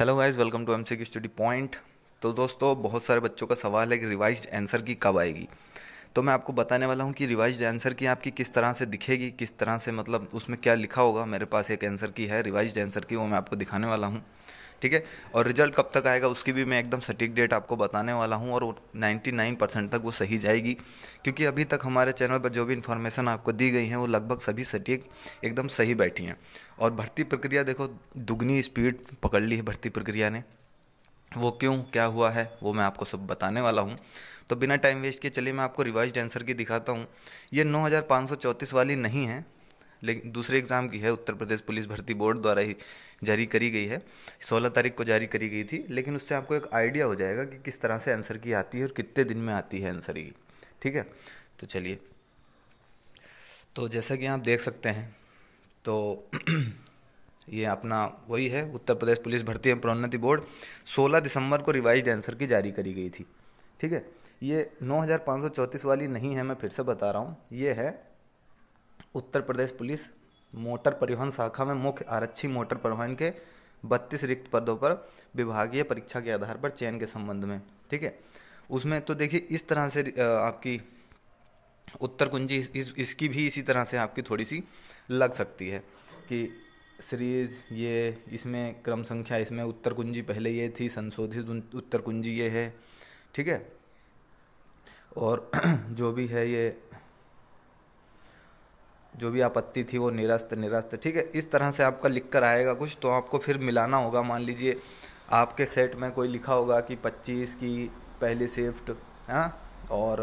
hello guys welcome to M C study point तो दोस्तों बहुत सारे बच्चों का सवाल है कि रिवाइज आंसर की कब आएगी तो मैं आपको बताने वाला हूँ कि रिवाइज आंसर की आपकी किस तरह से दिखेगी किस तरह से मतलब उसमें क्या लिखा होगा मेरे पास एक आंसर की है रिवाइज आंसर की वो मैं आपको दिखाने वाला हूँ ठीक है और रिजल्ट कब तक आएगा उसकी भी मैं एकदम सटीक डेट आपको बताने वाला हूँ और 99 परसेंट तक वो सही जाएगी क्योंकि अभी तक हमारे चैनल पर जो भी इन्फॉर्मेशन आपको दी गई है वो लगभग सभी सटीक एकदम सही बैठी हैं और भर्ती प्रक्रिया देखो दुगनी स्पीड पकड़ ली है भर्ती प्रक्रिया ने वो क्यों क्या हुआ है वो मैं आपको सब बताने वाला हूँ तो बिना टाइम वेस्ट किए चलिए मैं आपको रिवाइज आंसर की दिखाता हूँ ये नौ वाली नहीं है लेकिन दूसरे एग्ज़ाम की है उत्तर प्रदेश पुलिस भर्ती बोर्ड द्वारा ही जारी करी गई है सोलह तारीख को जारी करी गई थी लेकिन उससे आपको एक आइडिया हो जाएगा कि किस तरह से आंसर की आती है और कितने दिन में आती है आंसर की ठीक है तो चलिए तो जैसा कि आप देख सकते हैं तो ये अपना वही है उत्तर प्रदेश पुलिस भर्ती एवं प्रोन्नति बोर्ड 16 दिसंबर को रिवाइज आंसर की जारी करी गई थी ठीक है ये नौ वाली नहीं है मैं फिर से बता रहा हूँ ये है उत्तर प्रदेश पुलिस मोटर परिवहन शाखा में मुख्य आरक्षी मोटर परिवहन के बत्तीस रिक्त पदों पर विभागीय परीक्षा के आधार पर चयन के संबंध में ठीक है उसमें तो देखिए इस तरह से आपकी उत्तर कुंजी इस, इसकी भी इसी तरह से आपकी थोड़ी सी लग सकती है कि सीरीज ये इसमें क्रम संख्या इसमें उत्तर कुंजी पहले ये थी संशोधित उत्तर कुंजी ये है ठीक है और जो भी है ये जो भी आपत्ति थी वो निरस्त निरस्त ठीक है इस तरह से आपका लिख कर आएगा कुछ तो आपको फिर मिलाना होगा मान लीजिए आपके सेट में कोई लिखा होगा कि पच्चीस की पहली शिफ्ट हाँ और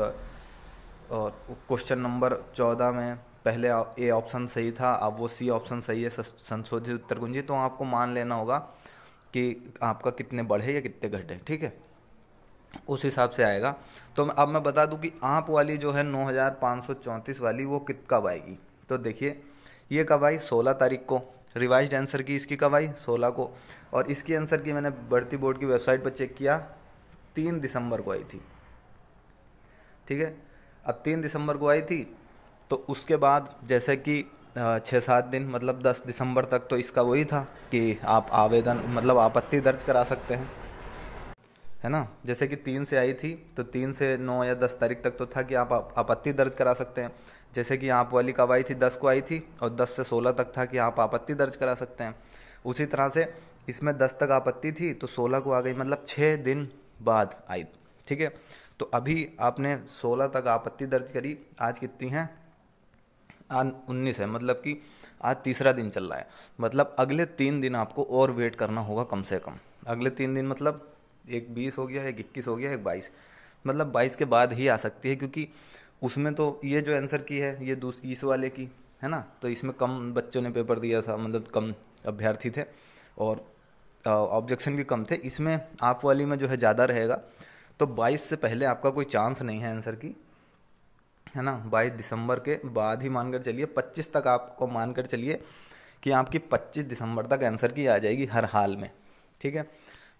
और क्वेश्चन नंबर चौदह में पहले ए ऑप्शन सही था अब वो सी ऑप्शन सही है संशोधित उत्तर कुंजी तो आपको मान लेना होगा कि आपका कितने बढ़े या कितने घटे ठीक है उस हिसाब से आएगा तो अब मैं बता दूं कि आप वाली जो है नौ हज़ार पाँच सौ चौंतीस वाली वो कित आएगी तो देखिए ये कब आई सोलह तारीख को रिवाइज आंसर की इसकी कब आई सोलह को और इसकी आंसर की मैंने बढ़ती बोर्ड की वेबसाइट पर चेक किया तीन दिसंबर को आई थी ठीक है अब तीन दिसंबर को आई थी तो उसके बाद जैसे कि छः सात दिन मतलब दस दिसंबर तक तो इसका वही था कि आप आवेदन मतलब आपत्ति दर्ज करा सकते हैं है ना जैसे कि तीन से आई थी तो तीन से नौ या दस तारीख तक तो था कि आप आपत्ति दर्ज करा सकते हैं जैसे कि आप वाली कब आई थी दस को आई थी और दस से सोलह तक था कि आप आपत्ति दर्ज करा सकते हैं उसी तरह से इसमें दस तक आपत्ति थी तो सोलह को आ गई मतलब छः दिन बाद आई ठीक है तो अभी आपने सोलह तक आपत्ति दर्ज करी आज कितनी है आज उन्नीस है मतलब कि आज तीसरा दिन चल रहा है मतलब अगले तीन दिन आपको और वेट करना होगा कम से कम अगले तीन दिन मतलब एक बीस हो गया एक इक्कीस हो गया एक बाईस मतलब बाईस के बाद ही आ सकती है क्योंकि उसमें तो ये जो आंसर की है ये दूसरी इस वाले की है ना तो इसमें कम बच्चों ने पेपर दिया था मतलब कम अभ्यर्थी थे और ऑब्जेक्शन भी कम थे इसमें आप वाली में जो है ज़्यादा रहेगा तो 22 से पहले आपका कोई चांस नहीं है आंसर की है ना 22 दिसंबर के बाद ही मानकर चलिए 25 तक आपको मानकर चलिए कि आपकी 25 दिसंबर तक आंसर की आ जाएगी हर हाल में ठीक है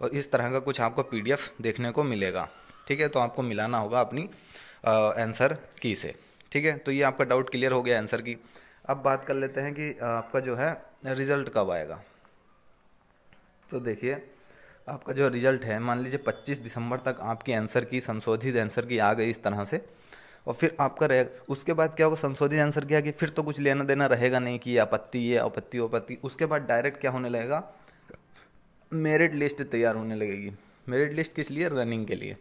और इस तरह का कुछ आपको पी देखने को मिलेगा ठीक है तो आपको मिलाना होगा अपनी आंसर की से ठीक है तो ये आपका डाउट क्लियर हो गया आंसर की अब बात कर लेते हैं कि आपका जो है रिज़ल्ट कब आएगा तो देखिए आपका जो रिज़ल्ट है मान लीजिए 25 दिसंबर तक आपकी आंसर की संशोधित आंसर की आ गई इस तरह से और फिर आपका रहेगा उसके बाद क्या होगा संशोधित आंसर क्या कि फिर तो कुछ लेना देना रहेगा नहीं कि आपत्ति ये आपत्ति आपत्ति उसके बाद डायरेक्ट क्या होने लगेगा मेरिट लिस्ट तैयार होने लगेगी मेरिट लिस्ट किस लिए रनिंग के लिए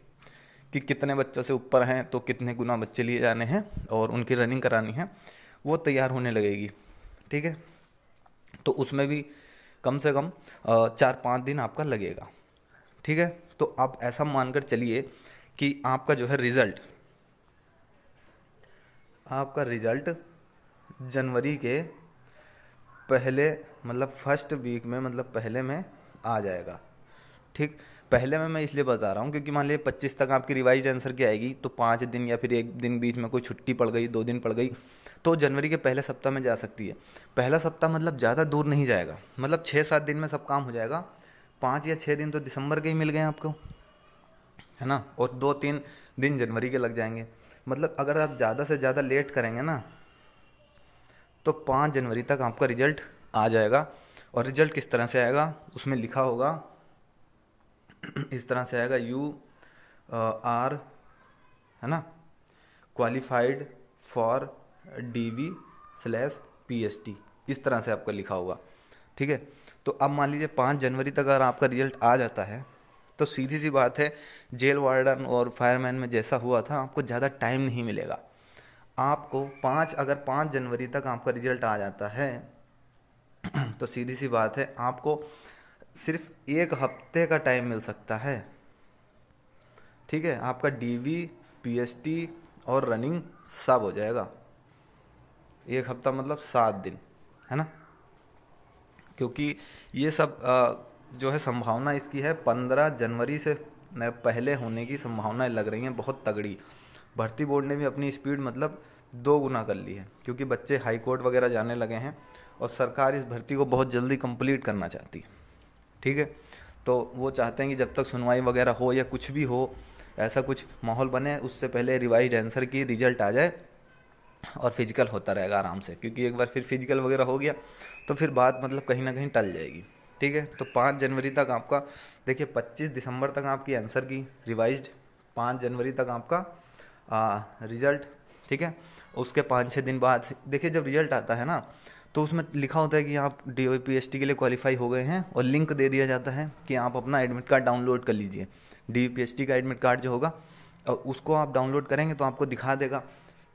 कि कितने बच्चों से ऊपर हैं तो कितने गुना बच्चे लिए जाने हैं और उनकी रनिंग करानी है वो तैयार होने लगेगी ठीक है तो उसमें भी कम से कम चार पाँच दिन आपका लगेगा ठीक है तो आप ऐसा मानकर चलिए कि आपका जो है रिज़ल्ट आपका रिज़ल्ट जनवरी के पहले मतलब फर्स्ट वीक में मतलब पहले में आ जाएगा ठीक पहले में मैं इसलिए बता रहा हूँ क्योंकि मान लीजिए पच्चीस तक आपकी रिवाइज आंसर की आएगी तो पाँच दिन या फिर एक दिन बीच में कोई छुट्टी पड़ गई दो दिन पड़ गई तो जनवरी के पहले सप्ताह में जा सकती है पहला सप्ताह मतलब ज़्यादा दूर नहीं जाएगा मतलब छः सात दिन में सब काम हो जाएगा पाँच या छः दिन तो दिसंबर के ही मिल गए आपको है ना और दो तीन दिन जनवरी के लग जाएंगे मतलब अगर आप ज़्यादा से ज़्यादा लेट करेंगे ना तो पाँच जनवरी तक आपका रिजल्ट आ जाएगा और रिजल्ट किस तरह से आएगा उसमें लिखा होगा इस तरह से आएगा यू आर है ना qualified for D V slash P H T इस तरह से आपका लिखा होगा ठीक है तो अब मान लीजिए पाँच जनवरी तक अगर आपका रिजल्ट आ जाता है तो सीधी सी बात है जेल वार्डन और फायरमैन में जैसा हुआ था आपको ज़्यादा टाइम नहीं मिलेगा आपको पाँच अगर पाँच जनवरी तक आपका रिजल्ट आ जाता है तो सीधी सी बात है आपको सिर्फ एक हफ्ते का टाइम मिल सकता है ठीक है आपका डीवी पीएसटी और रनिंग सब हो जाएगा एक हफ्ता मतलब सात दिन है ना क्योंकि ये सब जो है संभावना इसकी है पंद्रह जनवरी से पहले होने की संभावनाएं लग रही हैं बहुत तगड़ी भर्ती बोर्ड ने भी अपनी स्पीड मतलब दो गुना कर ली है क्योंकि बच्चे हाई कोर्ट वगैरह जाने लगे हैं और सरकार इस भर्ती को बहुत जल्दी कंप्लीट करना चाहती है ठीक है तो वो चाहते हैं कि जब तक सुनवाई वगैरह हो या कुछ भी हो ऐसा कुछ माहौल बने उससे पहले रिवाइज आंसर की रिजल्ट आ जाए और फिजिकल होता रहेगा आराम से क्योंकि एक बार फिर फिजिकल वगैरह हो गया तो फिर बात मतलब कहीं ना कहीं टल जाएगी ठीक है तो पाँच जनवरी तक आपका देखिए पच्चीस दिसंबर तक आपकी आंसर की रिवाइज पाँच जनवरी तक आपका आ, रिजल्ट ठीक है उसके पाँच छः दिन बाद देखिए जब रिजल्ट आता है ना तो उसमें लिखा होता है कि आप डी ओ पी टी के लिए क्वालिफाई हो गए हैं और लिंक दे दिया जाता है कि आप अपना एडमिट कार्ड डाउनलोड कर लीजिए डी पी टी का एडमिट कार्ड जो होगा और उसको आप डाउनलोड करेंगे तो आपको दिखा देगा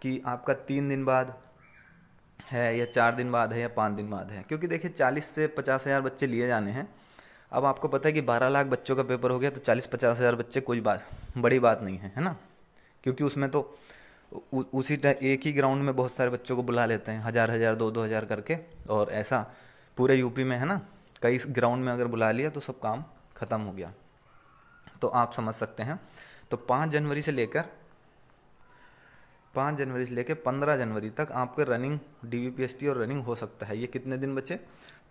कि आपका तीन दिन बाद है या चार दिन बाद है या पाँच दिन बाद है क्योंकि देखिए चालीस से पचास हज़ार बच्चे लिए जाने हैं अब आपको पता है कि बारह लाख बच्चों का पेपर हो गया तो चालीस पचास हज़ार बच्चे कोई बात बड़ी बात नहीं है है ना क्योंकि उसमें तो उ, उसी टाइम एक ही ग्राउंड में बहुत सारे बच्चों को बुला लेते हैं हज़ार हज़ार दो दो हज़ार करके और ऐसा पूरे यूपी में है ना कई ग्राउंड में अगर बुला लिया तो सब काम ख़त्म हो गया तो आप समझ सकते हैं तो पाँच जनवरी से लेकर पाँच जनवरी से लेकर पंद्रह जनवरी तक आपके रनिंग डी और रनिंग हो सकता है ये कितने दिन बचे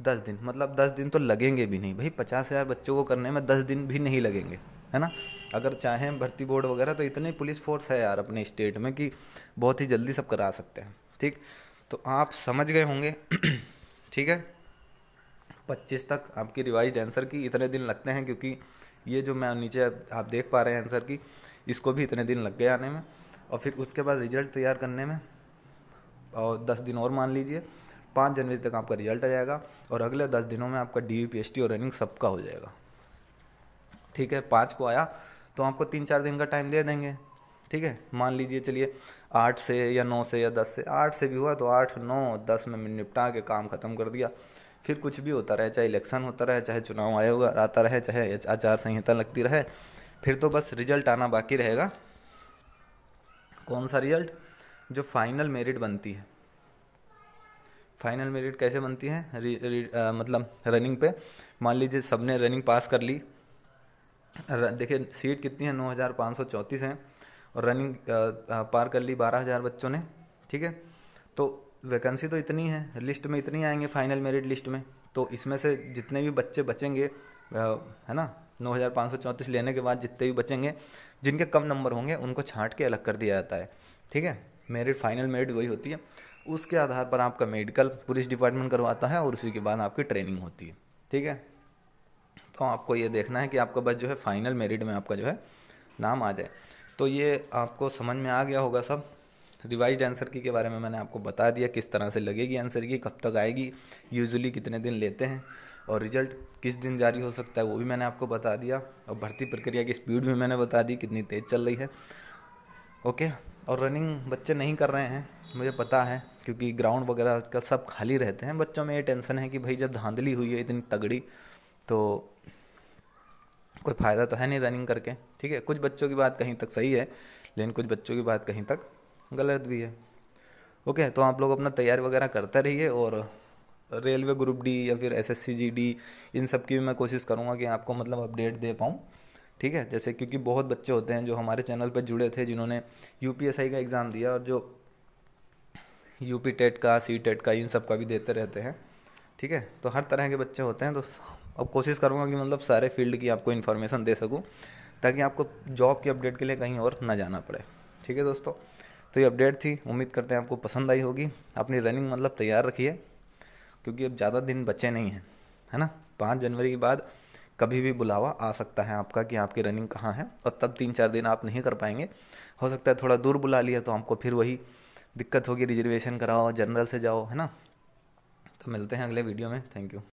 दस दिन मतलब दस दिन तो लगेंगे भी नहीं भाई पचास हज़ार बच्चों को करने में दस दिन भी नहीं लगेंगे है ना अगर चाहें भर्ती बोर्ड वगैरह तो इतनी पुलिस फोर्स है यार अपने स्टेट में कि बहुत ही जल्दी सब करा सकते हैं ठीक तो आप समझ गए होंगे ठीक है पच्चीस तक आपकी रिवाइज आंसर की इतने दिन लगते हैं क्योंकि ये जो मैं नीचे आप देख पा रहे हैं आंसर की इसको भी इतने दिन लग गए आने में और फिर उसके बाद रिजल्ट तैयार करने में और दस दिन और मान लीजिए पाँच जनवरी तक आपका रिजल्ट आ जाएगा और अगले दस दिनों में आपका D U P S T और रनिंग सबका हो जाएगा ठीक है पाँच को आया तो आपको तीन चार दिन का टाइम दे देंगे ठीक है मान लीजिए चलिए आठ से या नौ से या दस से आठ से भी हुआ तो आठ नौ दस में निपटा के काम ख़त्म कर दिया फिर कुछ भी होता रहे चाहे इलेक्शन होता रहे चाहे चुनाव आयोग आता रहे चाहे आचार संहिता लगती रहे फिर तो बस रिजल्ट आना बाकी रहेगा कौन सा रिजल्ट जो फाइनल मेरिट बनती है फाइनल मेरिट कैसे बनती है रि, रि, आ, मतलब रनिंग पे मान लीजिए सबने रनिंग पास कर ली देखिए सीट कितनी है नौ हज़ार पाँच सौ चौंतीस हैं और रनिंग पार कर ली बारह हज़ार बच्चों ने ठीक है तो वैकेंसी तो इतनी है लिस्ट में इतनी आएंगे फाइनल मेरिट लिस्ट में तो इसमें से जितने भी बच्चे बचेंगे है ना नौ हज़ार पाँच सौ चौंतीस लेने के बाद जितने भी बचेंगे जिनके कम नंबर होंगे उनको छांट के अलग कर दिया जाता है ठीक है मेरिट फाइनल मेरिट वही होती है उसके आधार पर आपका मेडिकल पुलिस डिपार्टमेंट करवाता है और उसी के बाद आपकी ट्रेनिंग होती है ठीक है तो आपको ये देखना है कि आपका बस जो है फाइनल मेरिट में आपका जो है नाम आ जाए तो ये आपको समझ में आ गया होगा सब रिवाइज आंसर की के बारे में मैंने आपको बता दिया किस तरह से लगेगी आंसर की कब तक आएगी यूजुअली कितने दिन लेते हैं और रिजल्ट किस दिन जारी हो सकता है वो भी मैंने आपको बता दिया और भर्ती प्रक्रिया की स्पीड भी मैंने बता दी कितनी तेज़ चल रही है ओके और रनिंग बच्चे नहीं कर रहे हैं मुझे पता है क्योंकि ग्राउंड वगैरह आजकल सब खाली रहते हैं बच्चों में ये टेंशन है कि भाई जब धांधली हुई है इतनी तगड़ी तो कोई फ़ायदा तो है नहीं रनिंग करके ठीक है कुछ बच्चों की बात कहीं तक सही है लेकिन कुछ बच्चों की बात कहीं तक गलत भी है ओके तो आप लोग अपना तैयारी वगैरह करते रहिए और रेलवे ग्रुप डी या फिर S S C G D इन सब की भी मैं कोशिश करूँगा कि आपको मतलब अपडेट दे पाऊँ ठीक है जैसे क्योंकि बहुत बच्चे होते हैं जो हमारे चैनल पर जुड़े थे जिन्होंने यू पी एस आई का एग्ज़ाम दिया और जो यू पी टेट का सी टेट का इन सब का भी देते रहते हैं ठीक है तो हर तरह के बच्चे होते हैं तो अब कोशिश करूँगा कि मतलब सारे फील्ड की आपको इन्फॉर्मेशन दे सकूँ ताकि आपको जॉब की अपडेट के लिए कहीं और ना जाना पड़े ठीक है दोस्तों तो ये अपडेट थी उम्मीद करते हैं आपको पसंद आई होगी अपनी रनिंग मतलब तैयार रखिए क्योंकि अब ज़्यादा दिन बचे नहीं हैं है ना पाँच जनवरी के बाद कभी भी बुलावा आ सकता है आपका कि आपकी रनिंग कहाँ है और तब तीन चार दिन आप नहीं कर पाएंगे हो सकता है थोड़ा दूर बुला लिया तो आपको फिर वही दिक्कत होगी रिजर्वेशन कराओ जनरल से जाओ है ना तो मिलते हैं अगले वीडियो में थैंक यू